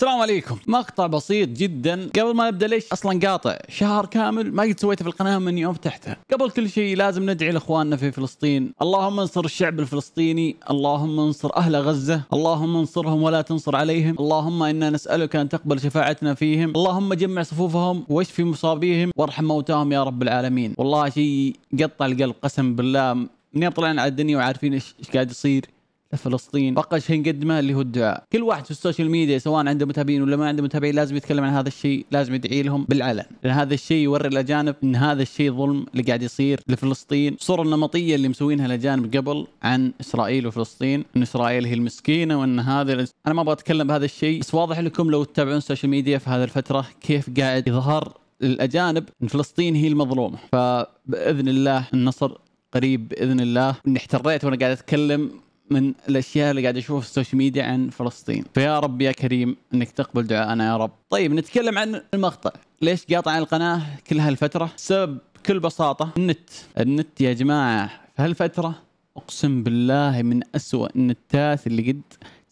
السلام عليكم مقطع بسيط جدا قبل ما نبدا ليش اصلا قاطع شهر كامل ما قد سويته في القناه من يوم فتحتها قبل كل شيء لازم ندعي لاخواننا في فلسطين اللهم انصر الشعب الفلسطيني اللهم انصر اهل غزه اللهم انصرهم ولا تنصر عليهم اللهم انا نسالك ان تقبل شفاعتنا فيهم اللهم جمع صفوفهم واشفي مصابيهم وارحم موتاهم يا رب العالمين والله شيء قطع القلب قسم بالله من يوم طلعنا على الدنيا وعارفين ايش قاعد يصير لفلسطين فقط شيء نقدمه اللي هو الدعاء كل واحد في السوشيال ميديا سواء عنده متابعين ولا ما عنده متابعين لازم يتكلم عن هذا الشيء لازم يدعي لهم بالعلن لان هذا الشيء يوري الاجانب ان هذا الشيء ظلم اللي قاعد يصير لفلسطين الصوره النمطيه اللي مسوينها الاجانب قبل عن اسرائيل وفلسطين ان اسرائيل هي المسكينه وان هذا انا ما ابغى اتكلم بهذا الشيء بس واضح لكم لو تتابعون السوشيال ميديا في هذه الفتره كيف قاعد يظهر للاجانب ان فلسطين هي المظلومه فباذن الله النصر قريب باذن الله اني احتريت وانا قاعد اتكلم من الاشياء اللي قاعد اشوفها في السوشيال ميديا عن فلسطين فيا رب يا كريم انك تقبل دعاءنا يا رب طيب نتكلم عن المقطع ليش قاطع عن القناه كل هالفتره السبب بكل بساطه النت النت يا جماعه في هالفتره اقسم بالله من أسوأ النتات اللي قد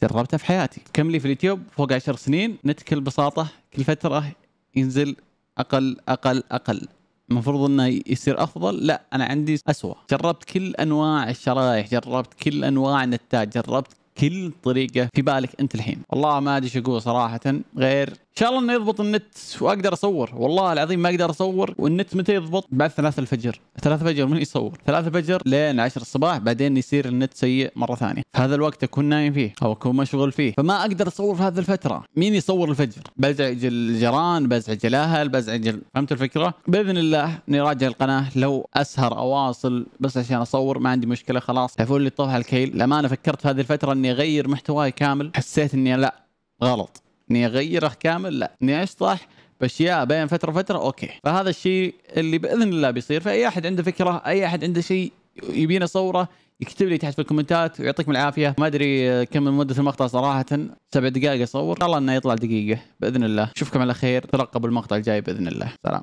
جربتها في حياتي كم لي في اليوتيوب فوق عشر سنين نت كل بساطه كل فتره ينزل اقل اقل اقل المفروض انه يصير افضل لا انا عندي اسوء جربت كل انواع الشرايح جربت كل انواع النتاج جربت كل طريقه في بالك انت الحين والله ما ادري ايش اقول صراحه غير شاء الله انه يضبط النت واقدر اصور والله العظيم ما اقدر اصور والنت متى يضبط بعد 3 الفجر 3 الفجر من يصور 3 الفجر لين 10 الصباح بعدين يصير النت سيء مره ثانيه هذا الوقت اكون نايم فيه او اكون مشغول فيه فما اقدر اصور في هذه الفتره مين يصور الفجر بزعج الجيران بزعج الاهل بزعج فهمت الفكره باذن الله نراجع القناه لو اسهر اواصل بس عشان اصور ما عندي مشكله خلاص يفول لي طفح الكيل لما انا فكرت في هذه الفتره اني اغير محتواي كامل حسيت اني لا غلط اني اغيره كامل لا اني اشطح باشياء بين فتره وفتره اوكي فهذا الشيء اللي باذن الله بيصير فاي احد عنده فكره اي احد عنده شيء يبينا صوره يكتب لي تحت في الكومنتات ويعطيكم العافيه ما ادري كم من مده المقطع صراحه سبع دقائق اصور ان شاء الله انه يطلع دقيقه باذن الله اشوفكم على خير ترقبوا المقطع الجاي باذن الله سلام